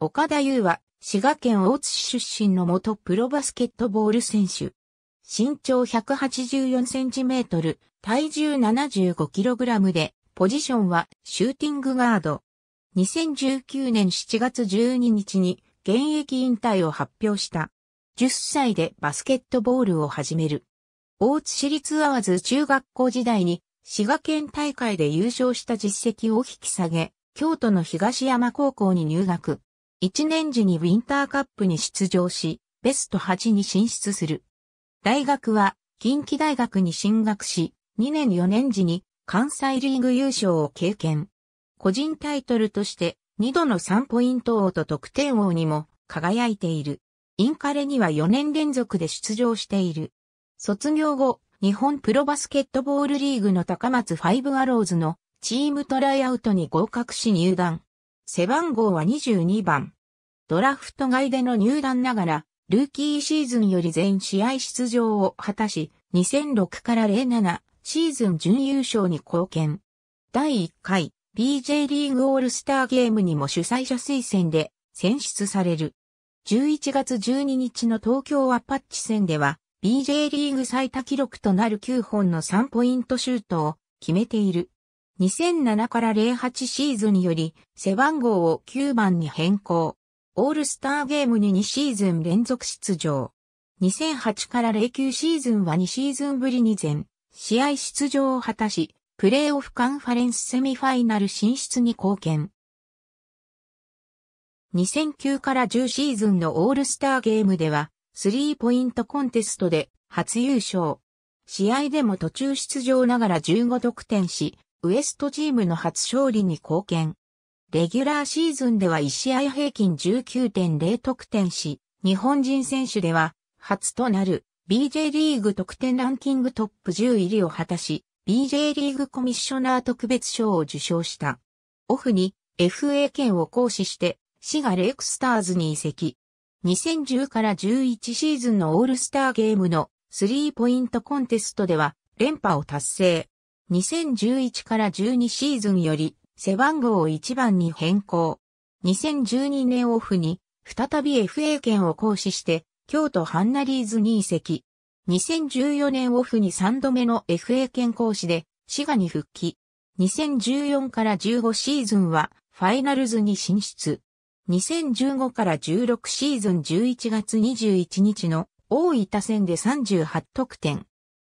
岡田優は、滋賀県大津市出身の元プロバスケットボール選手。身長184センチメートル、体重75キログラムで、ポジションはシューティングガード。2019年7月12日に現役引退を発表した。10歳でバスケットボールを始める。大津市立淡ズ中学校時代に滋賀県大会で優勝した実績を引き下げ、京都の東山高校に入学。1年時にウィンターカップに出場し、ベスト8に進出する。大学は、近畿大学に進学し、2年4年時に関西リーグ優勝を経験。個人タイトルとして、2度の3ポイント王と得点王にも輝いている。インカレには4年連続で出場している。卒業後、日本プロバスケットボールリーグの高松ファイブアローズのチームトライアウトに合格し入団。背番号は22番。ドラフト外での入団ながら、ルーキーシーズンより全試合出場を果たし、2006から07シーズン準優勝に貢献。第1回 BJ リーグオールスターゲームにも主催者推薦で選出される。11月12日の東京アパッチ戦では BJ リーグ最多記録となる9本の3ポイントシュートを決めている。2007から08シーズンにより背番号を9番に変更。オールスターゲームに2シーズン連続出場。2008から09シーズンは2シーズンぶりに全試合出場を果たし、プレーオフカンファレンスセミファイナル進出に貢献。2009から10シーズンのオールスターゲームでは、スリーポイントコンテストで初優勝。試合でも途中出場ながら15得点し、ウエストチームの初勝利に貢献。レギュラーシーズンでは1試合平均19.0得点し、日本人選手では初となる BJ リーグ得点ランキングトップ10入りを果たし、BJ リーグコミッショナー特別賞を受賞した。オフに FA 権を行使して滋賀レイクスターズに移籍。2010から11シーズンのオールスターゲームのスリーポイントコンテストでは連覇を達成。2011から12シーズンより背番号を1番に変更。2012年オフに再び FA 権を行使して京都ハンナリーズに移籍。2014年オフに3度目の FA 権行使で滋賀に復帰。2014から15シーズンはファイナルズに進出。2015から16シーズン11月21日の大分戦で38得点。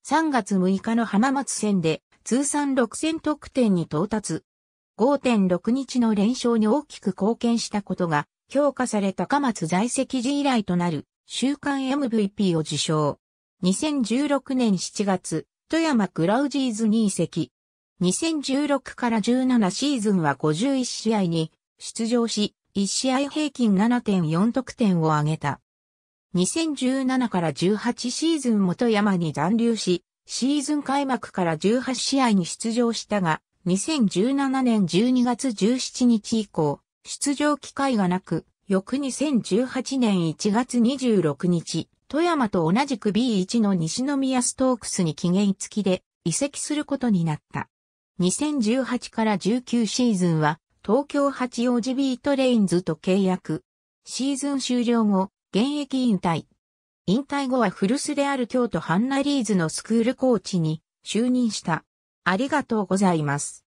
3月6日の浜松戦で通算6000得点に到達。5.6日の連勝に大きく貢献したことが評価され高松在籍時以来となる週間 MVP を受賞。2016年7月、富山クラウジーズに移籍。2016から17シーズンは51試合に出場し、1試合平均7.4得点を挙げた。2017から18シーズンも富山に残留し、シーズン開幕から18試合に出場したが、2017年12月17日以降、出場機会がなく、翌2018年1月26日、富山と同じく B1 の西宮ストークスに期限付きで移籍することになった。2018から19シーズンは東京八王子ビートレインズと契約。シーズン終了後、現役引退。引退後は古巣である京都ハンナリーズのスクールコーチに就任した。ありがとうございます。